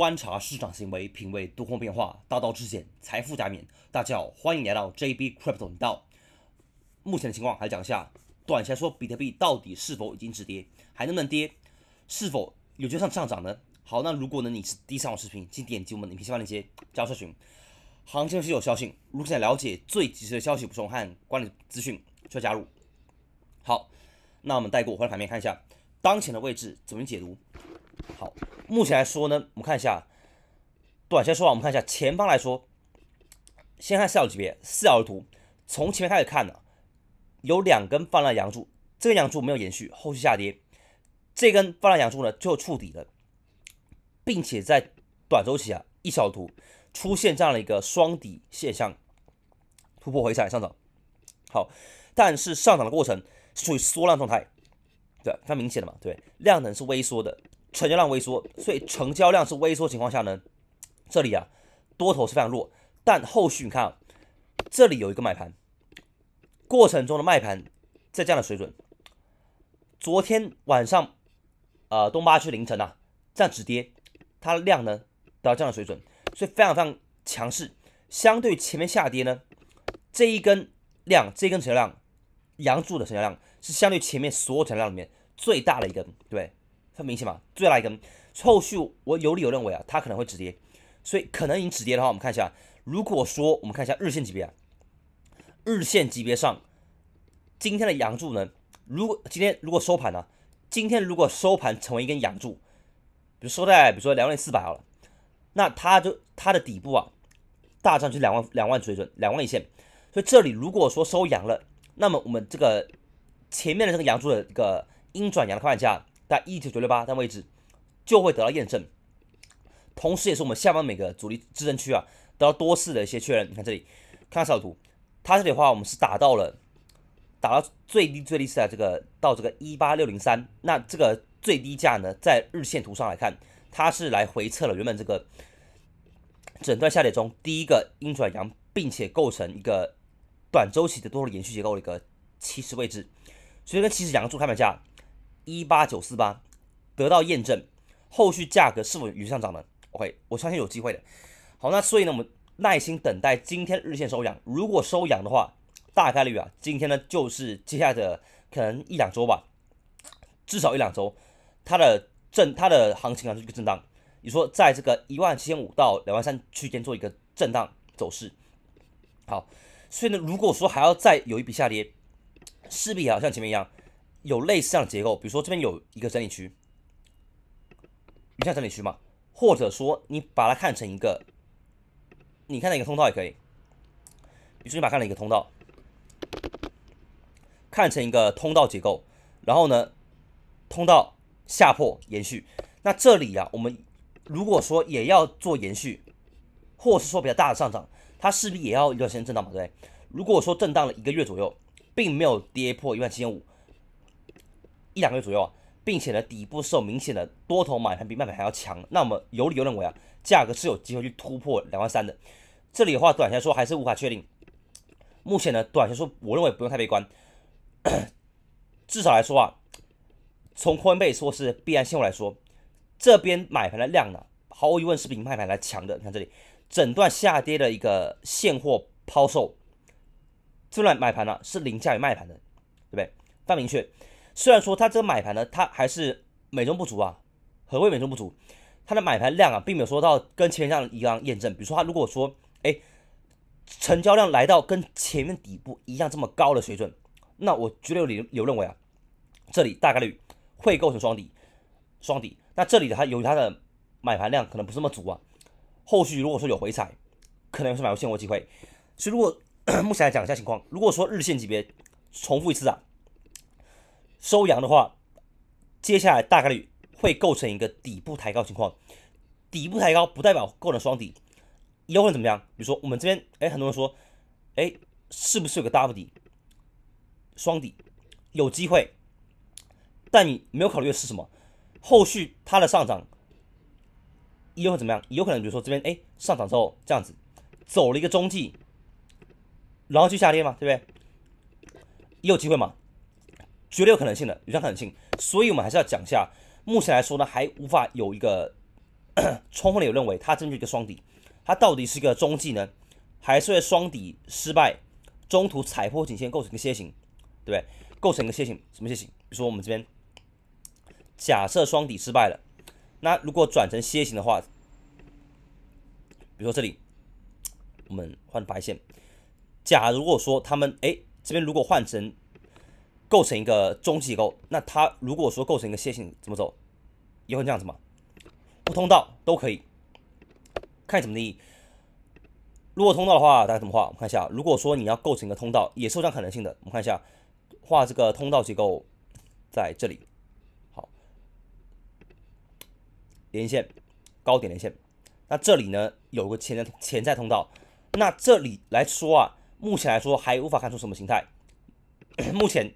观察市场行为，品味多空变化，大道至简，财富加冕。大家好，欢迎来到 JB Crypto 领道。目前的情况，还讲一下。短期来说，比特币到底是否已经止跌，还能不能跌？是否有向上上涨呢？好，那如果呢你是第三种视频，请点击我们的视频下方链接加入社群。行情是有消息，如果想了解最及时的消息补充和管理资讯，就要加入。好，那我们带过回来盘面看一下，当前的位置怎么解读？好，目前来说呢，我们看一下短线说法。我们看一下前方来说，先看四小时级别，四小时图从前面开始看呢，有两根放量阳柱，这根阳柱没有延续，后续下跌，这根放量阳柱呢最后触底了，并且在短周期啊，一小时图出现这样的一个双底现象，突破回踩上涨。好，但是上涨的过程属于缩量状态，对，非常明显的嘛，对，量能是微缩的。成交量微缩，所以成交量是微缩情况下呢，这里啊多头是非常弱，但后续你看，啊，这里有一个买盘过程中的卖盘，在这样的水准。昨天晚上，呃东八区凌晨呐，样止跌，它的量呢到这样的水准，所以非常非常强势。相对前面下跌呢，这一根量，这一根成交量阳柱的成交量是相对前面所有成交量里面最大的一根，对。很明显嘛，最拉一根，后续我有理由认为啊，它可能会止跌，所以可能已经止跌的话，我们看一下，如果说我们看一下日线级别，日线级别上今天的阳柱呢，如果今天如果收盘呢，今天如果收盘成为一根阳柱，比如收在比如说两万四百好了，那它就它的底部啊，大站就两万两万水准两万一线，所以这里如果说收阳了，那么我们这个前面的这个阳柱的一个阴转阳的框架。在19968的位置就会得到验证，同时也是我们下方每个主力支撑区啊得到多次的一些确认。你看这里，看小图，它这里的话我们是打到了打到最低最低是啊这个到这个18603，那这个最低价呢，在日线图上来看，它是来回测了原本这个整段下跌中第一个阴转阳，并且构成一个短周期的多头延续结构的一个起始位置，所以呢，起始阳柱开盘价。一八九四八得到验证，后续价格是否与上涨呢？OK，我相信有机会的。好，那所以呢，我们耐心等待今天日线收阳。如果收阳的话，大概率啊，今天呢就是接下来的可能一两周吧，至少一两周，它的震它的行情啊是一个震荡。你说在这个一万七千五到两万三区间做一个震荡走势。好，所以呢，如果说还要再有一笔下跌，势必要像前面一样。有类似这样的结构，比如说这边有一个整理区，你像整理区嘛？或者说你把它看成一个，你看成一个通道也可以，比如说你把它看成一个通道，看成一个通道结构。然后呢，通道下破延续。那这里呀，我们如果说也要做延续，或者是说比较大的上涨，它势必也要一段时间震荡嘛，对不对？如果说震荡了一个月左右，并没有跌破一万七千五。一两个月左右啊，并且呢，底部是有明显的多头买盘比卖盘还要强，那么有理由认为啊，价格是有机会去突破两万三的。这里的话，短线说还是无法确定。目前呢，短线说我认为不用太悲观，至少来说啊，从宽备说是必然现货来说，这边买盘的量呢，毫无疑问是比卖盘来强的。你看这里整段下跌的一个现货抛售，这段买盘呢是凌驾于卖盘的，对不对？非常明确。虽然说它这个买盘呢，它还是美中不足啊。何谓美中不足？它的买盘量啊，并没有说到跟前一样验证。比如说，它如果说哎，成交量来到跟前面底部一样这么高的水准，那我绝对有有认为啊，这里大概率会构成双底。双底。那这里的它由于它的买盘量可能不是那么足啊，后续如果说有回踩，可能是买入现货机会。所以如果 目前来讲一下情况，如果说日线级别重复一次啊。收阳的话，接下来大概率会构成一个底部抬高情况。底部抬高不代表构成双底，又会怎么样？比如说我们这边，哎，很多人说，哎，是不是有个 double 底？双底有机会，但你没有考虑的是什么？后续它的上涨，又会怎么样？有可能，比如说这边，哎，上涨之后这样子走了一个中继，然后去下跌嘛，对不对？也有机会嘛？绝对有可能性的，有这样可能性，所以我们还是要讲一下。目前来说呢，还无法有一个 充分的有认为它针是一个双底，它到底是一个中继呢，还是双底失败，中途踩破颈线构成一个楔形，对不对？构成一个楔形，什么楔形？比如说我们这边假设双底失败了，那如果转成楔形的话，比如说这里我们换白线，假如果说他们哎，这边如果换成。构成一个中继结构，那它如果说构成一个线性，怎么走？也会这样子吗？不通道都可以，看怎么定义。如果通道的话，大概怎么画？我们看一下。如果说你要构成一个通道，也是有这样可能性的。我们看一下，画这个通道结构在这里，好，连线，高点连线。那这里呢，有个潜在潜在通道。那这里来说啊，目前来说还无法看出什么形态，目前。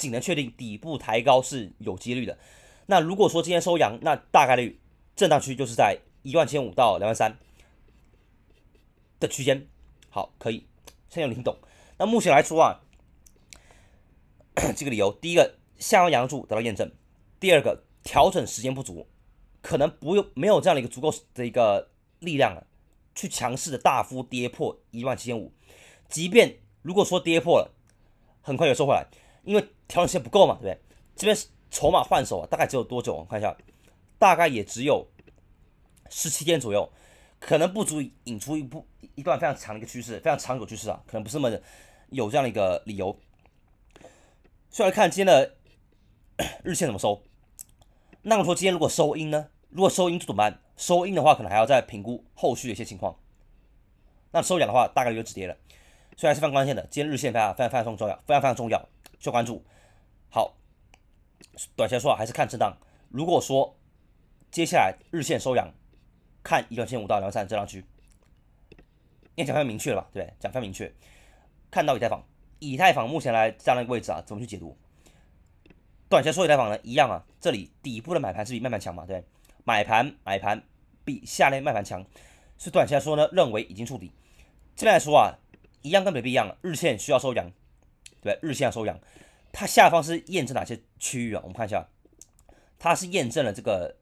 仅能确定底部抬高是有几率的。那如果说今天收阳，那大概率震荡区就是在一万千五到两万三的区间。好，可以，先要听懂。那目前来说啊，这个理由，第一个下方阳柱得到验证，第二个调整时间不足，可能不用没有这样的一个足够的一个力量啊，去强势的大幅跌破一万七千五。即便如果说跌破了，很快又收回来，因为。调整线不够嘛，对不对？这边筹码换手大概只有多久？我看一下，大概也只有十七天左右，可能不足以引出一部一段非常长的一个趋势，非常长久趋势啊，可能不是那么有这样的一个理由。所以来看今天的 日线怎么收？那么说今天如果收阴呢？如果收阴怎么办？收阴的话，可能还要再评估后续的一些情况。那收阳的话，大概率就止跌了。虽然是放光线的，今天日线非常非常非常重要，非常非常重要，需要关注。好，短线说啊，还是看震荡。如果说接下来日线收阳，看一段时五到两万三震荡区，你讲非常明确了吧，对讲非常明确。看到以太坊，以太坊目前来这样的位置啊，怎么去解读？短线说以太坊呢，一样啊，这里底部的买盘是比卖盘强嘛，对买盘买盘比下列卖盘强，是短线说呢，认为已经触底。这边来说啊，一样跟比特币一样，日线需要收阳，对日线要收阳。它下方是验证哪些区域啊？我们看一下，它是验证了这个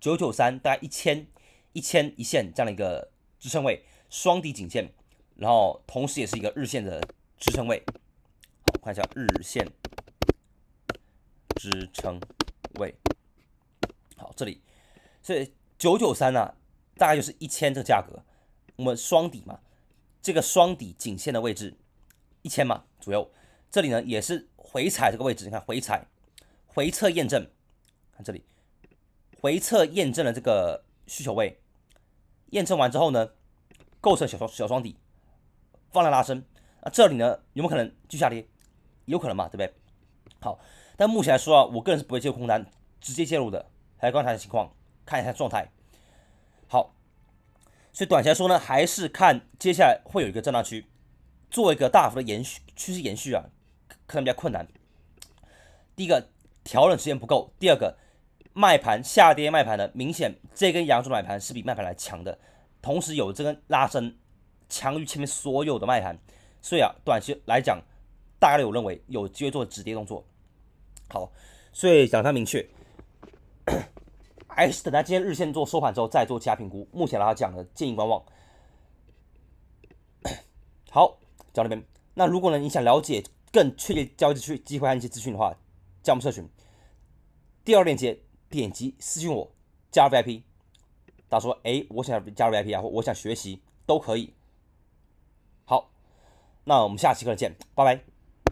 九九三大概一千一千一线这样的一个支撑位，双底颈线，然后同时也是一个日线的支撑位。我看一下日线支撑位，好，这里所以九九三呢，大概就是一千这个价格，我们双底嘛，这个双底颈线的位置一千嘛左右。这里呢也是回踩这个位置，你看回踩，回测验证，看这里，回测验证了这个需求位，验证完之后呢，构成小双小双底，放量拉升，那这里呢有没有可能继续下跌？有可能嘛，对不对？好，但目前来说啊，我个人是不会介入空单，直接介入的。来观察一下情况，看一下状态。好，所以短期来说呢，还是看接下来会有一个震荡区，做一个大幅的延续趋势延续啊。可能比较困难。第一个调整时间不够，第二个卖盘下跌卖盘的明显，这根阳烛买盘是比卖盘来强的，同时有这根拉升强于前面所有的卖盘，所以啊，短期来讲大概率我认为有机会做止跌动作。好，所以讲它明确，还是等它今天日线做收盘之后再做加评估。目前的话讲的建议观望。好，讲这边。那如果呢你想了解？更确切交易去机会按期资讯的话，加我们社群，第二链接点击私信我，加入 VIP。他说：“哎，我想加入 VIP 啊，或我想学习都可以。”好，那我们下期课见，拜拜。